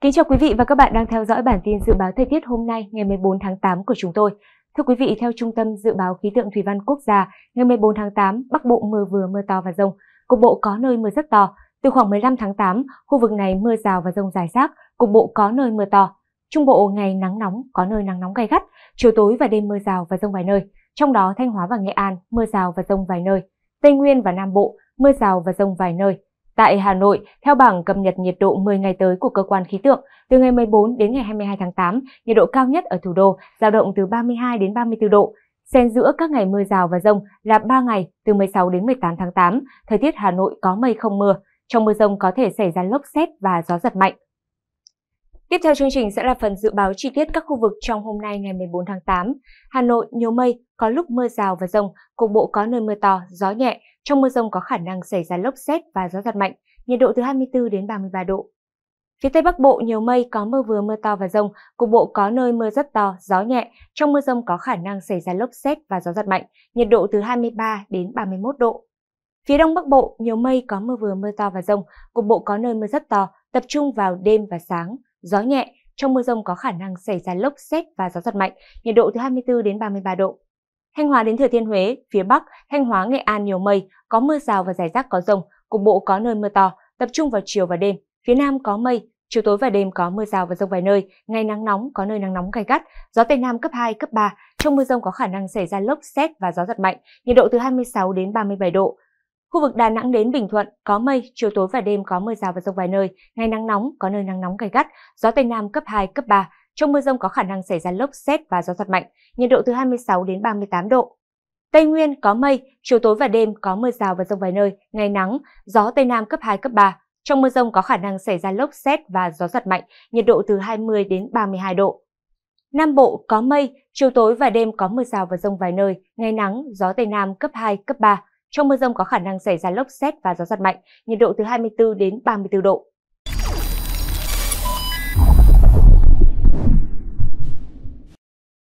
Kính chào quý vị và các bạn đang theo dõi bản tin dự báo thời tiết hôm nay ngày 14 tháng 8 của chúng tôi. Thưa quý vị, theo Trung tâm Dự báo Khí tượng Thủy văn Quốc gia, ngày 14 tháng 8, Bắc Bộ mưa vừa mưa to và rông, cục bộ có nơi mưa rất to. Từ khoảng 15 tháng 8, khu vực này mưa rào và rông rải rác, cục bộ có nơi mưa to. Trung Bộ ngày nắng nóng, có nơi nắng nóng gay gắt, chiều tối và đêm mưa rào và rông vài nơi, trong đó Thanh Hóa và Nghệ An mưa rào và rông vài nơi. Tây Nguyên và Nam Bộ mưa rào và rông vài nơi, Tại Hà Nội, theo bảng cập nhật nhiệt độ 10 ngày tới của cơ quan khí tượng, từ ngày 14 đến ngày 22 tháng 8, nhiệt độ cao nhất ở thủ đô dao động từ 32 đến 34 độ. Xen giữa các ngày mưa rào và rông là 3 ngày từ 16 đến 18 tháng 8, thời tiết Hà Nội có mây không mưa. Trong mưa rông có thể xảy ra lốc xét và gió giật mạnh. Tiếp theo chương trình sẽ là phần dự báo chi tiết các khu vực trong hôm nay ngày 14 tháng 8. Hà Nội nhiều mây, có lúc mưa rào và rông, cục bộ có nơi mưa to, gió nhẹ, trong mưa rông có khả năng xảy ra lốc xét và gió giật mạnh, nhiệt độ từ 24 đến 33 độ. Phía Tây Bắc Bộ nhiều mây, có mưa vừa mưa to và rông, cục bộ có nơi mưa rất to, gió nhẹ. Trong mưa rông có khả năng xảy ra lốc xét và gió giật mạnh, nhiệt độ từ 23 đến 31 độ. Phía Đông Bắc Bộ nhiều mây, có mưa vừa mưa to và rông, cục bộ có nơi mưa rất to, tập trung vào đêm và sáng, gió nhẹ. Trong mưa rông có khả năng xảy ra lốc xét và gió giật mạnh, nhiệt độ từ 24 đến 33 độ. Thanh Hóa đến Thừa Thiên Huế, phía Bắc, Thanh Hóa, Nghệ An nhiều mây, có mưa rào và rải rác có rông, cục bộ có nơi mưa to, tập trung vào chiều và đêm. Phía Nam có mây, chiều tối và đêm có mưa rào và rông vài nơi, ngày nắng nóng có nơi nắng nóng gay gắt, gió Tây Nam cấp 2, cấp 3. Trong mưa rông có khả năng xảy ra lốc, xét và gió giật mạnh, nhiệt độ từ 26 đến 37 độ. Khu vực Đà Nẵng đến Bình Thuận có mây, chiều tối và đêm có mưa rào và rông vài nơi, ngày nắng nóng có nơi nắng nóng gay gắt, gió Tây Nam cấp 2, cấp 3. Trong mưa rông có khả năng xảy ra lốc xét và gió giật mạnh, nhiệt độ từ 26 đến 38 độ. Tây Nguyên có mây, chiều tối và đêm có mưa rào và rông vài nơi, ngày nắng, gió Tây Nam cấp 2, cấp 3. Trong mưa rông có khả năng xảy ra lốc xét và gió giật mạnh, nhiệt độ từ 20 đến 32 độ. Nam Bộ có mây, chiều tối và đêm có mưa rào và rông vài nơi, ngày nắng, gió Tây Nam cấp 2, cấp 3. Trong mưa rông có khả năng xảy ra lốc xét và gió giật mạnh, nhiệt độ từ 24 đến 34 độ.